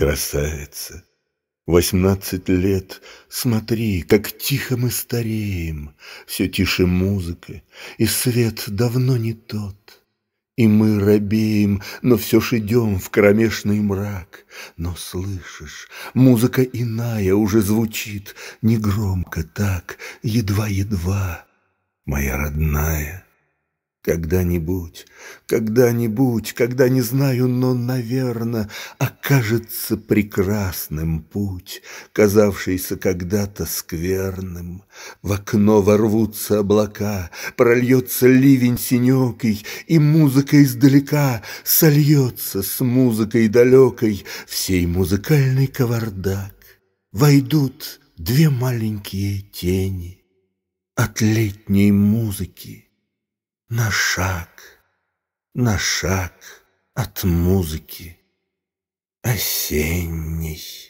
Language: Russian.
красавица. Восемнадцать лет, смотри, как тихо мы стареем, Все тише музыка, и свет давно не тот. И мы робеем, но все ж идем в кромешный мрак. Но слышишь, музыка иная уже звучит, Негромко так, едва-едва, моя родная. Когда-нибудь, когда-нибудь, когда не знаю, но, наверное, окажется прекрасным путь, казавшийся когда-то скверным. В окно ворвутся облака, прольется ливень синекой, и музыка издалека сольется с музыкой далекой всей музыкальный кавардак. Войдут две маленькие тени от летней музыки на шаг, на шаг от музыки осенней.